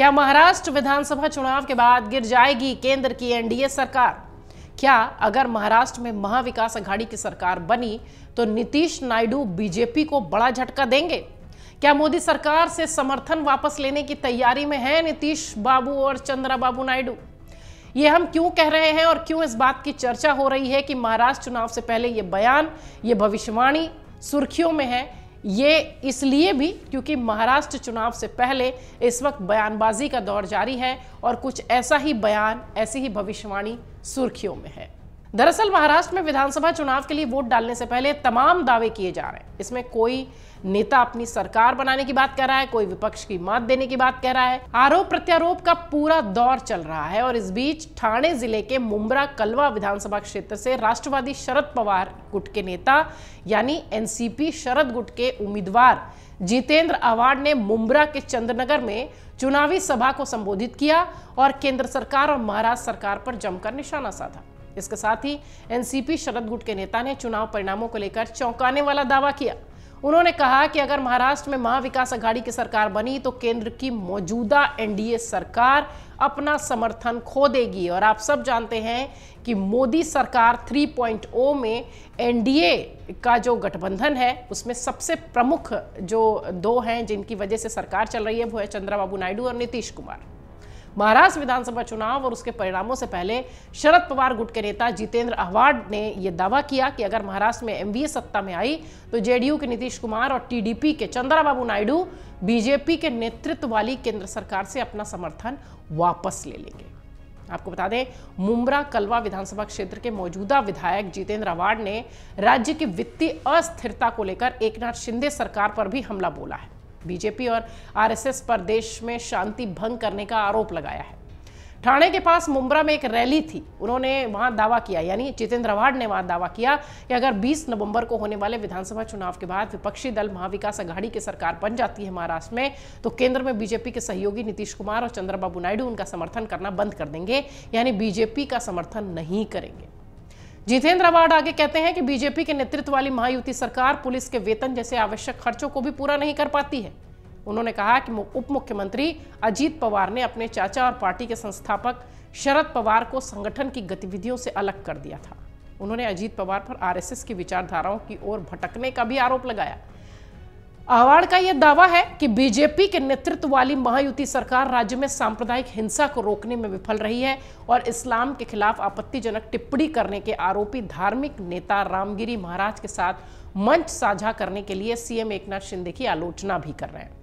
क्या महाराष्ट्र विधानसभा चुनाव के बाद गिर जाएगी केंद्र की एनडीए सरकार क्या अगर महाराष्ट्र में महाविकास आघाड़ी की सरकार बनी तो नीतीश नायडू बीजेपी को बड़ा झटका देंगे क्या मोदी सरकार से समर्थन वापस लेने की तैयारी में है नीतीश बाबू और चंद्रा बाबू नायडू ये हम क्यों कह रहे हैं और क्यों इस बात की चर्चा हो रही है कि महाराष्ट्र चुनाव से पहले ये बयान ये भविष्यवाणी सुर्खियों में है ये इसलिए भी क्योंकि महाराष्ट्र चुनाव से पहले इस वक्त बयानबाजी का दौर जारी है और कुछ ऐसा ही बयान ऐसी ही भविष्यवाणी सुर्खियों में है दरअसल महाराष्ट्र में विधानसभा चुनाव के लिए वोट डालने से पहले तमाम दावे किए जा रहे हैं इसमें कोई नेता अपनी सरकार बनाने की बात कर रहा है कोई विपक्ष की मात देने की बात कह रहा है आरोप प्रत्यारोप का पूरा दौर चल रहा है और इस बीच ठाणे जिले के मुम्बरा कलवा विधानसभा क्षेत्र से राष्ट्रवादी शरद पवार गुट के नेता यानी एनसीपी शरद गुट के उम्मीदवार जितेंद्र आवाड ने मुम्बरा के चंद्रनगर में चुनावी सभा को संबोधित किया और केंद्र सरकार और महाराष्ट्र सरकार पर जमकर निशाना साधा इसके साथ ही एनसीपी शरद गुट के नेता ने चुनाव परिणामों को लेकर चौंकाने वाला दावा किया उन्होंने कहा कि अगर महाराष्ट्र में महाविकास अघाड़ी की सरकार बनी तो केंद्र की मौजूदा एनडीए सरकार अपना समर्थन खो देगी और आप सब जानते हैं कि मोदी सरकार 3.0 में एनडीए का जो गठबंधन है उसमें सबसे प्रमुख जो दो हैं जिनकी वजह से सरकार चल रही है वो है चंद्रबाबू नायडू और नीतीश कुमार महाराष्ट्र विधानसभा चुनाव और उसके परिणामों से पहले शरद पवार गुट के नेता जितेंद्र अहवाड ने यह दावा किया कि अगर महाराष्ट्र में एमवीए सत्ता में आई तो जेडीयू के नीतीश कुमार और टीडीपी के चंद्राबाबू नायडू बीजेपी के नेतृत्व वाली केंद्र सरकार से अपना समर्थन वापस ले लेंगे आपको बता दें मुमरा कलवा विधानसभा क्षेत्र के मौजूदा विधायक जितेंद्र आवाड ने राज्य की वित्तीय अस्थिरता को लेकर एकनाथ शिंदे सरकार पर भी हमला बोला है बीजेपी और आरएसएस पर देश में शांति भंग करने का आरोप लगाया है ठाणे के पास मुम्बरा में एक रैली थी उन्होंने वहां दावा किया यानी जितेंद्र आवाड ने वहां दावा किया कि अगर 20 नवंबर को होने वाले विधानसभा चुनाव के बाद विपक्षी दल महाविकास आघाड़ी की सरकार बन जाती है महाराष्ट्र में तो केंद्र में बीजेपी के सहयोगी नीतीश कुमार और चंद्रबाबू नायडू उनका समर्थन करना बंद कर देंगे यानी बीजेपी का समर्थन नहीं करेंगे जितेंद्र अवार्ड आगे कहते हैं कि बीजेपी के नेतृत्व वाली महायुति सरकार पुलिस के वेतन जैसे आवश्यक खर्चों को भी पूरा नहीं कर पाती है उन्होंने कहा कि उप मुख्यमंत्री अजीत पवार ने अपने चाचा और पार्टी के संस्थापक शरद पवार को संगठन की गतिविधियों से अलग कर दिया था उन्होंने अजीत पवार पर आरएसएस की विचारधाराओं की ओर भटकने का भी आरोप लगाया आवाड़ का यह दावा है कि बीजेपी के नेतृत्व वाली महायुति सरकार राज्य में सांप्रदायिक हिंसा को रोकने में विफल रही है और इस्लाम के खिलाफ आपत्तिजनक टिप्पणी करने के आरोपी धार्मिक नेता रामगिरी महाराज के साथ मंच साझा करने के लिए सीएम एकनाथ शिंदे की आलोचना भी कर रहे हैं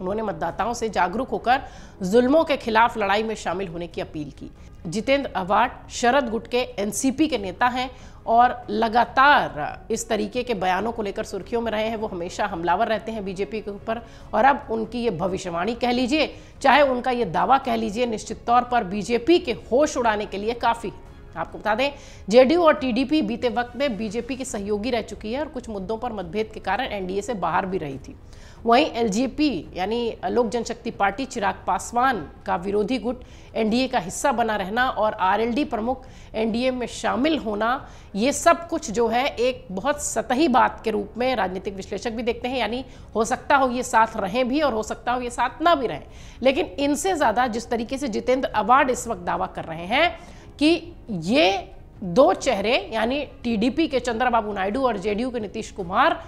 उन्होंने मतदाताओं से जागरूक होकर जुल्मों के खिलाफ लड़ाई में शामिल होने की अपील की जितेंद्र अवार्ड शरद गुट के एनसीपी के नेता हैं और लगातार इस तरीके के बयानों को लेकर सुर्खियों में रहे हैं वो हमेशा हमलावर रहते हैं बीजेपी के ऊपर और अब उनकी ये भविष्यवाणी कह लीजिए चाहे उनका ये दावा कह लीजिए निश्चित तौर पर बीजेपी के होश उड़ाने के लिए काफ़ी आपको बता दें जेडीयू और टीडीपी बीते वक्त में बीजेपी की सहयोगी रह चुकी है और कुछ मुद्दों पर मतभेद के कारण एनडीए से बाहर भी रही थी वहीं एलजेपी यानी लोक जनशक्ति पार्टी चिराग पासवान का विरोधी गुट एनडीए का हिस्सा बना रहना और आरएलडी प्रमुख एनडीए में शामिल होना ये सब कुछ जो है एक बहुत सतही बात के रूप में राजनीतिक विश्लेषक भी देखते हैं यानी हो सकता हो ये साथ रहें भी और हो सकता हो ये साथ ना भी रहें लेकिन इनसे ज़्यादा जिस तरीके से जितेंद्र अवार्ड इस वक्त दावा कर रहे हैं कि ये दो चेहरे यानी टीडीपी के चंद्रबाबू नायडू और जेडीयू के नीतीश कुमार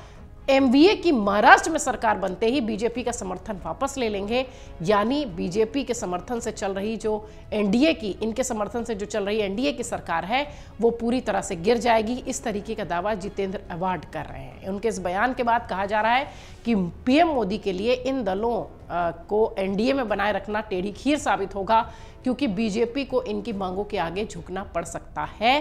एमवीए की महाराष्ट्र में सरकार बनते ही बीजेपी का समर्थन वापस ले लेंगे यानी बीजेपी के समर्थन से चल रही जो एनडीए की इनके समर्थन से जो चल रही एनडीए की सरकार है वो पूरी तरह से गिर जाएगी इस तरीके का दावा जितेंद्र अवार्ड कर रहे हैं उनके इस बयान के बाद कहा जा रहा है कि पीएम मोदी के लिए इन दलों को एनडीए में बनाए रखना टेढ़ी खीर साबित होगा क्योंकि बीजेपी को इनकी मांगों के आगे झुकना पड़ सकता है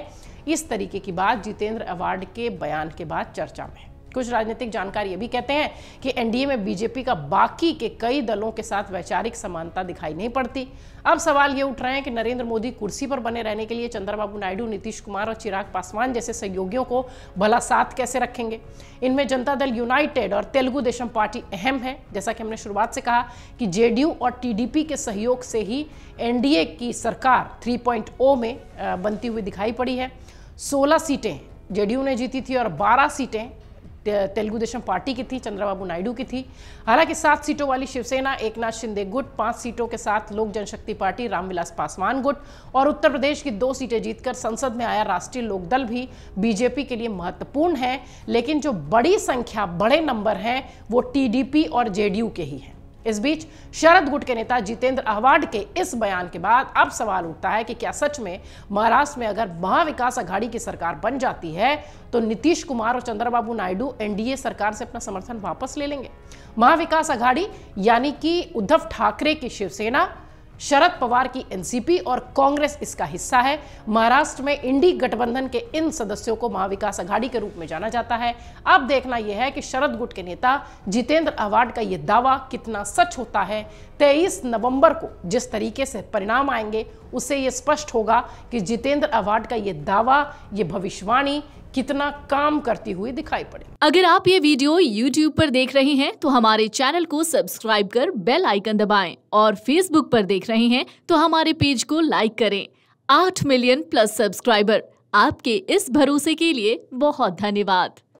इस तरीके की बात जितेंद्र अवार्ड के बयान के बाद चर्चा में है कुछ राजनीतिक जानकार ये भी कहते हैं कि एनडीए में बीजेपी का बाकी के कई दलों के साथ वैचारिक समानता दिखाई नहीं पड़ती अब सवाल ये उठ रहे हैं कि नरेंद्र मोदी कुर्सी पर बने रहने के लिए चंद्रबाबू नायडू नीतीश कुमार और चिराग पासवान जैसे सहयोगियों को भला साथ कैसे रखेंगे इनमें जनता दल यूनाइटेड और तेलुगु देशम पार्टी अहम है जैसा कि हमने शुरुआत से कहा कि जेडीयू और टीडीपी के सहयोग से ही एनडीए की सरकार थ्री में बनती हुई दिखाई पड़ी है सोलह सीटें जेडीयू ने जीती थी और 12 सीटें तेलुगुदेशम पार्टी की थी चंद्रबाबू नायडू की थी हालांकि सात सीटों वाली शिवसेना एकनाथ शिंदे गुट पांच सीटों के साथ लोक जनशक्ति पार्टी रामविलास पासवान गुट और उत्तर प्रदेश की दो सीटें जीतकर संसद में आया राष्ट्रीय लोकदल भी बीजेपी के लिए महत्वपूर्ण है लेकिन जो बड़ी संख्या बड़े नंबर हैं वो टीडीपी और जेडीयू के ही हैं इस बीच शरद गुट के नेता जितेंद्र अहवाड के इस बयान के बाद अब सवाल उठता है कि क्या सच में महाराष्ट्र में अगर महाविकास अघाड़ी की सरकार बन जाती है तो नीतीश कुमार और चंद्रबाबू नायडू एनडीए सरकार से अपना समर्थन वापस ले लेंगे महाविकास अघाड़ी यानी कि उद्धव ठाकरे की शिवसेना शरद पवार की एनसीपी और कांग्रेस इसका हिस्सा है महाराष्ट्र में इंडी गठबंधन के इन सदस्यों को महाविकास अघाड़ी के रूप में जाना जाता है अब देखना यह है कि शरद गुट के नेता जितेंद्र अवार्ड का यह दावा कितना सच होता है तेईस नवंबर को जिस तरीके से परिणाम आएंगे उससे यह स्पष्ट होगा कि जितेंद्र अवार्ड का यह दावा ये भविष्यवाणी कितना काम करती हुई दिखाई पड़े अगर आप ये वीडियो YouTube पर देख रहे हैं तो हमारे चैनल को सब्सक्राइब कर बेल आइकन दबाएं और Facebook पर देख रहे हैं तो हमारे पेज को लाइक करें आठ मिलियन प्लस सब्सक्राइबर आपके इस भरोसे के लिए बहुत धन्यवाद